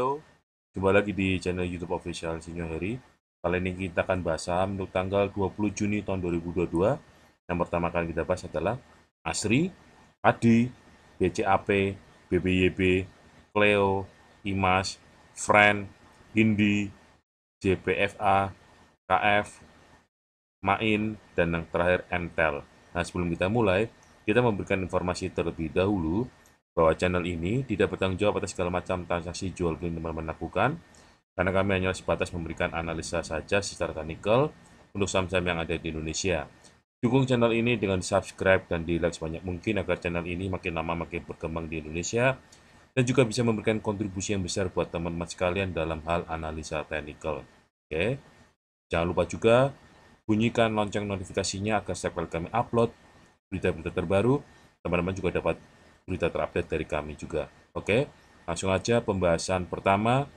Halo, jumpa lagi di channel YouTube official Sinyo Heri. Kali ini kita akan bahas saham untuk tanggal 20 Juni tahun 2022. Yang pertama akan kita bahas adalah Asri, Adi, BCAP, BBYB, Cleo, Imas, Friend, Hindi, JPFA, KF, Main, dan yang terakhir Entel. Nah, sebelum kita mulai, kita memberikan informasi terlebih dahulu bahwa channel ini tidak bertanggung jawab atas segala macam transaksi jual beli yang teman-teman lakukan, karena kami hanya sebatas memberikan analisa saja secara teknikal untuk saham-saham yang ada di Indonesia. Dukung channel ini dengan subscribe dan di like sebanyak mungkin agar channel ini makin lama makin berkembang di Indonesia dan juga bisa memberikan kontribusi yang besar buat teman-teman sekalian dalam hal analisa teknikal. Oke. Jangan lupa juga bunyikan lonceng notifikasinya agar setiap kali kami upload berita-berita terbaru, teman-teman juga dapat berita terupdate dari kami juga. Oke, langsung aja pembahasan pertama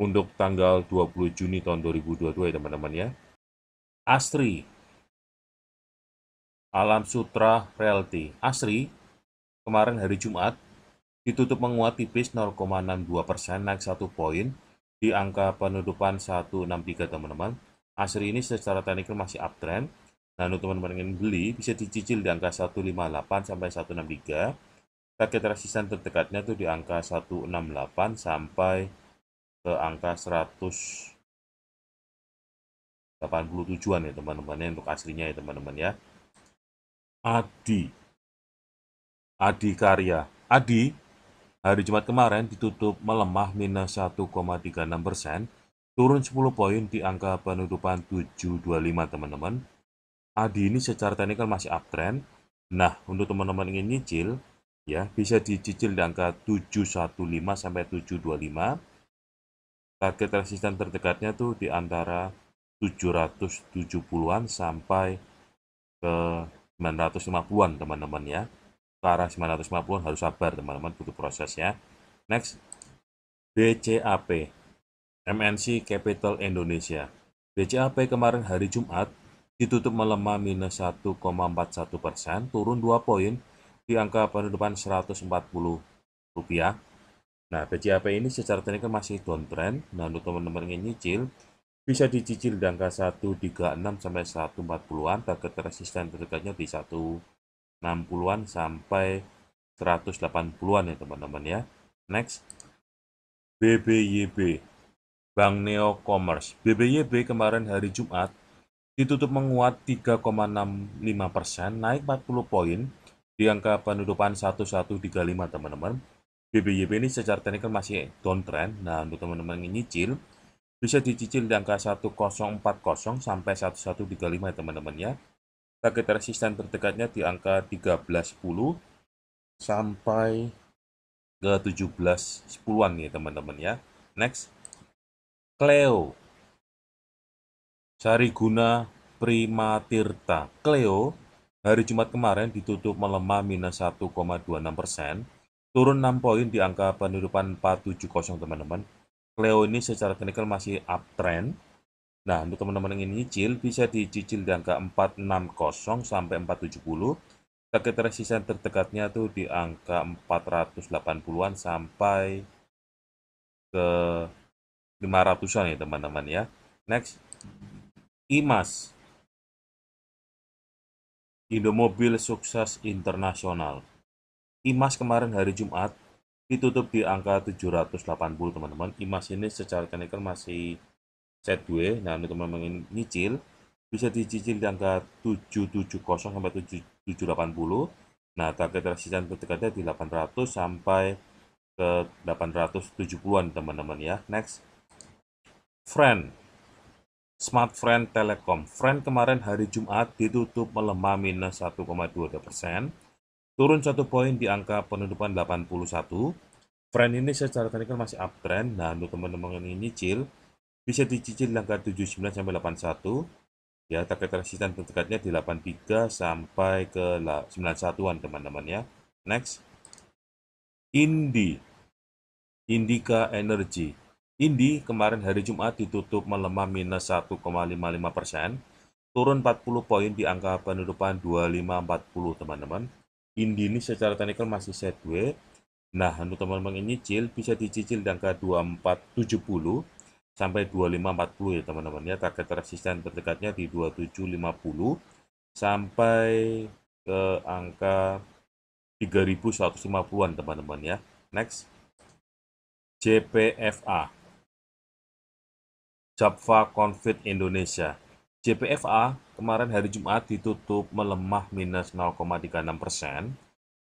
untuk tanggal 20 Juni tahun 2022 ya teman-teman ya. Asri Alam Sutra Realty. Asri kemarin hari Jumat ditutup menguat tipis 0,62 persen naik satu poin di angka penutupan 163 teman-teman. Asri ini secara teknikal masih uptrend. Nah, untuk teman-teman ingin beli bisa dicicil di angka 158 sampai 163 target resisten terdekatnya itu di angka 168 sampai ke angka 187-an ya teman-teman ya untuk aslinya ya teman-teman ya. Adi Adi Karya Adi hari Jumat kemarin ditutup melemah minus 1,36 persen turun 10 poin di angka penutupan 725 teman-teman. Adi ini secara teknikal masih uptrend. Nah, untuk teman-teman ingin nyicil, ya bisa dicicil di angka 715 sampai 725 target resisten terdekatnya tuh di antara 770-an sampai ke 950-an teman-teman ya ke arah 950-an harus sabar teman-teman butuh prosesnya next BCAP MNC Capital Indonesia BCAP kemarin hari Jumat ditutup melemah minus 1,41 persen turun 2 poin di angka penutupan 140 rupiah. Nah, BJAP ini secara teknikal masih downtrend. Nah, untuk teman-teman yang nyicil, bisa dicicil di angka 136 sampai 140-an, target resisten terdekatnya di 160-an sampai 180-an ya teman-teman ya. Next, BBYB, Bank Neo Commerce. BBYB kemarin hari Jumat ditutup menguat 3,65 persen, naik 40 poin di angka penutupan 1135 teman-teman BBYB ini secara teknikal masih downtrend nah untuk teman-teman yang nyicil bisa dicicil di angka 1040 sampai 1135 teman-teman ya target resisten terdekatnya di angka 1310 sampai ke 1710-an ya teman-teman ya next Cleo Prima Tirta Cleo hari Jumat kemarin ditutup melemah minus 1,26 persen, turun 6 poin di angka penutupan 470 teman-teman. Cleo ini secara teknikal masih uptrend. Nah, untuk teman-teman yang ingin nyicil, bisa dicicil di angka 460 sampai 470. Target resisten terdekatnya tuh di angka 480-an sampai ke 500-an ya teman-teman ya. Next, IMAS Indomobil sukses internasional. IMAS kemarin hari Jumat ditutup di angka 780 teman-teman. IMAS ini secara teknikal masih set 2. Nah, ini teman-teman ingin nyicil bisa dicicil di angka 770 sampai 780. Nah, target resistance terdekatnya di 800 sampai ke 870-an teman-teman ya. Next. Friend Smartfriend Telekom. Friend kemarin hari Jumat ditutup melemah minus 1,22 persen, turun satu poin di angka penutupan 81. Friend ini secara teknikal masih uptrend, nah untuk teman-teman yang nyicil, bisa dicicil di angka 79 sampai 81. Ya, target resisten terdekatnya di 83 sampai ke 91-an teman-teman ya. Next. Indi. Indika Energy. Indi kemarin hari Jumat ditutup melemah minus 1,55 persen, turun 40 poin di angka penutupan 2540 teman-teman. Indi ini secara teknikal masih sideways. Nah, untuk teman-teman ini cil bisa dicicil di angka 2470 sampai 2540 ya teman-teman ya. Target resisten terdekatnya di 2750 sampai ke angka 3150-an teman-teman ya. Next. JPFA Japfa Confit Indonesia. JPFA kemarin hari Jumat ditutup melemah minus 0,36 persen,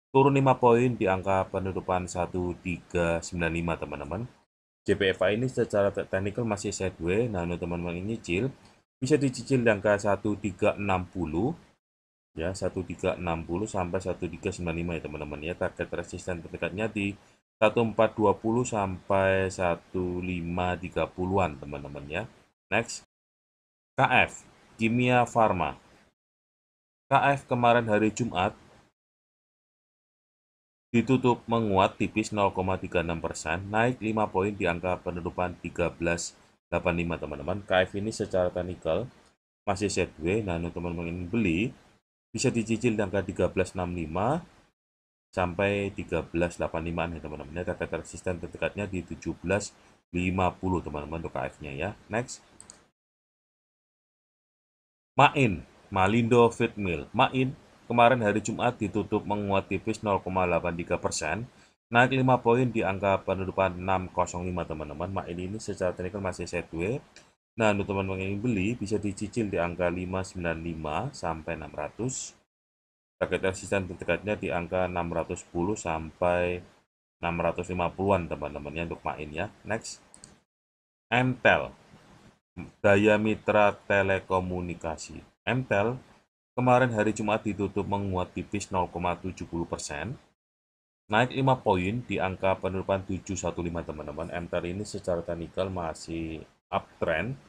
turun 5 poin di angka penutupan 1395 teman-teman. JPFA ini secara teknikal masih sideways, nah untuk teman-teman ini cil bisa dicicil di angka 1360 ya 1360 sampai 1395 ya teman-teman ya target resisten terdekatnya di 1420 sampai 1530-an teman-teman ya. Next. KF, Kimia Farma. KF kemarin hari Jumat ditutup menguat tipis 0,36 persen, naik 5 poin di angka penutupan 13,85 teman-teman. KF ini secara teknikal masih sideways, nah teman-teman ingin beli bisa dicicil di angka 13,65 sampai 1385 an ya teman-teman. Ini target resisten terdekatnya di 1750 teman-teman untuk KF-nya ya. Next. Main, Malindo Feed Mill. Main kemarin hari Jumat ditutup menguat tipis 0,83 persen. Naik 5 poin di angka penutupan 605 teman-teman. Main ini secara teknikal masih sideways. Nah, untuk teman-teman yang ingin beli bisa dicicil di angka 595 sampai 600 target resisten terdekatnya di angka 610 sampai 650-an teman-teman ya untuk main ya. Next. MTEL. Daya Mitra Telekomunikasi. MTEL kemarin hari Jumat ditutup menguat tipis 0,70 persen. Naik 5 poin di angka penutupan 715 teman-teman. MTEL ini secara teknikal masih uptrend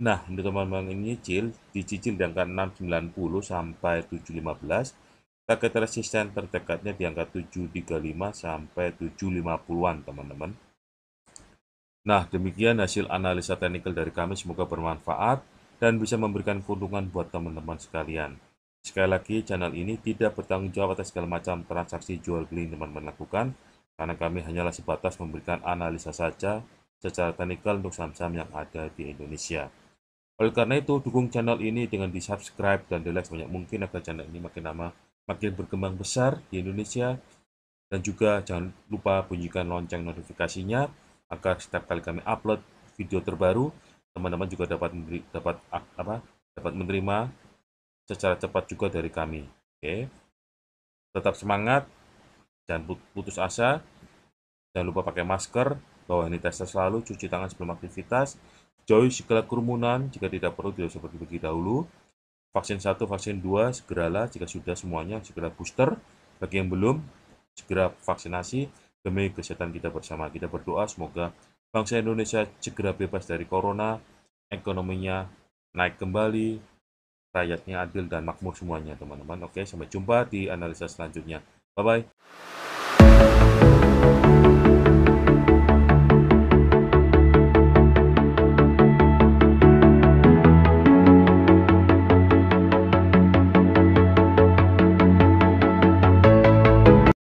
Nah, untuk teman-teman ini nyicil, dicicil di angka 690 sampai 715. Target resisten terdekatnya di angka 735 sampai 750-an, teman-teman. Nah, demikian hasil analisa teknikal dari kami. Semoga bermanfaat dan bisa memberikan keuntungan buat teman-teman sekalian. Sekali lagi, channel ini tidak bertanggung jawab atas segala macam transaksi jual beli yang teman-teman lakukan, karena kami hanyalah sebatas memberikan analisa saja secara teknikal untuk saham-saham yang ada di Indonesia. Oleh karena itu, dukung channel ini dengan di-subscribe dan di-like sebanyak mungkin agar channel ini makin lama makin berkembang besar di Indonesia. Dan juga jangan lupa bunyikan lonceng notifikasinya agar setiap kali kami upload video terbaru, teman-teman juga dapat memberi, dapat apa? dapat menerima secara cepat juga dari kami. Oke. Tetap semangat, jangan putus asa. Jangan lupa pakai masker, bawa sanitizer selalu, cuci tangan sebelum aktivitas Jauhi segala kerumunan jika tidak perlu tidak seperti pergi dahulu. Vaksin 1, vaksin 2 segeralah jika sudah semuanya segera booster. Bagi yang belum segera vaksinasi demi kesehatan kita bersama. Kita berdoa semoga bangsa Indonesia segera bebas dari corona, ekonominya naik kembali, rakyatnya adil dan makmur semuanya teman-teman. Oke, sampai jumpa di analisa selanjutnya. Bye bye.